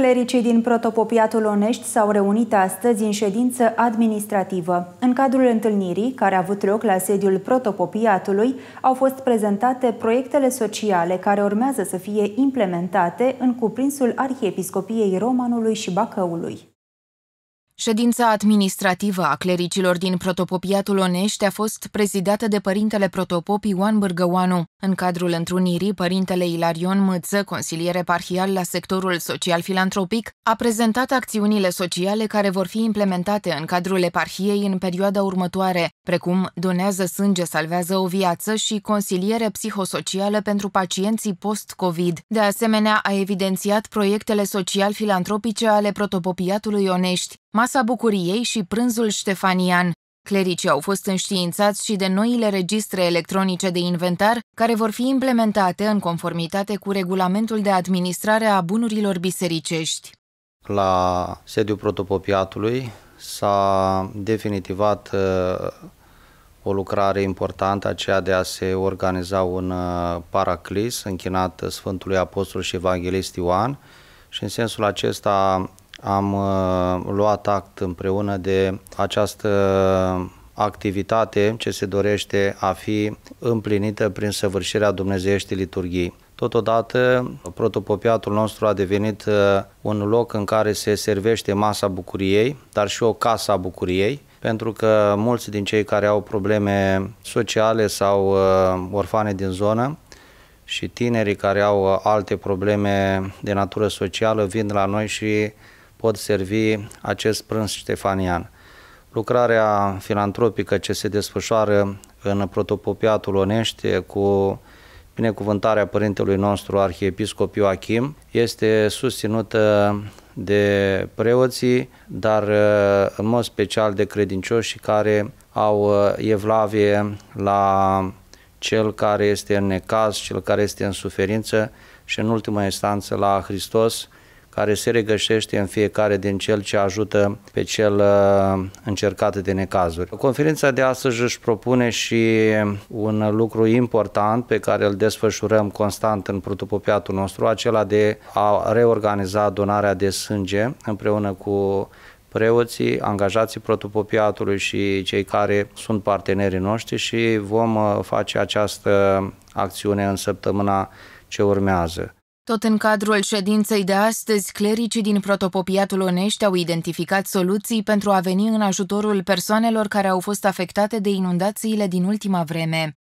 Clericii din Protopopiatul Onești s-au reunit astăzi în ședință administrativă. În cadrul întâlnirii, care a avut loc la sediul Protopopiatului, au fost prezentate proiectele sociale care urmează să fie implementate în cuprinsul Arhiepiscopiei Romanului și Bacăului. Ședința administrativă a clericilor din Protopopiatul Onești a fost prezidată de părintele protopop Ioan Bârgăoanu. În cadrul întrunirii, părintele Ilarion Mâță, consilier parhial la sectorul social-filantropic, a prezentat acțiunile sociale care vor fi implementate în cadrul eparhiei în perioada următoare, precum donează sânge, salvează o viață și consiliere psihosocială pentru pacienții post-COVID. De asemenea, a evidențiat proiectele social-filantropice ale Protopopiatului Onești. Masa bucuriei și prânzul ștefanian. Clericii au fost înștiințați și de noile registre electronice de inventar, care vor fi implementate în conformitate cu regulamentul de administrare a bunurilor bisericești. La sediul protopopiatului s-a definitivat uh, o lucrare importantă, aceea de a se organiza un uh, paraclis închinat Sfântului Apostol și Evanghelist Ioan și în sensul acesta am uh, luat act împreună de această activitate ce se dorește a fi împlinită prin săvârșirea dumnezeieștii liturghii. Totodată, protopopiatul nostru a devenit uh, un loc în care se servește masa bucuriei, dar și o a bucuriei, pentru că mulți din cei care au probleme sociale sau uh, orfane din zonă și tinerii care au alte probleme de natură socială vin la noi și pot servi acest prânz ștefanian. Lucrarea filantropică ce se desfășoară în protopopiatul Onește cu binecuvântarea părintelui nostru arhiepiscop Ioachim este susținută de preoții, dar uh, în mod special de credincioși care au uh, evlavie la cel care este în necaz, cel care este în suferință și în ultima instanță la Hristos, care se regăsește în fiecare din cel ce ajută pe cel uh, încercat de necazuri. Conferința de astăzi își propune și un lucru important pe care îl desfășurăm constant în protopopiatul nostru, acela de a reorganiza donarea de sânge împreună cu preoții, angajații protopopiatului și cei care sunt partenerii noștri și vom uh, face această acțiune în săptămâna ce urmează. Tot în cadrul ședinței de astăzi, clericii din protopopiatul Onești au identificat soluții pentru a veni în ajutorul persoanelor care au fost afectate de inundațiile din ultima vreme.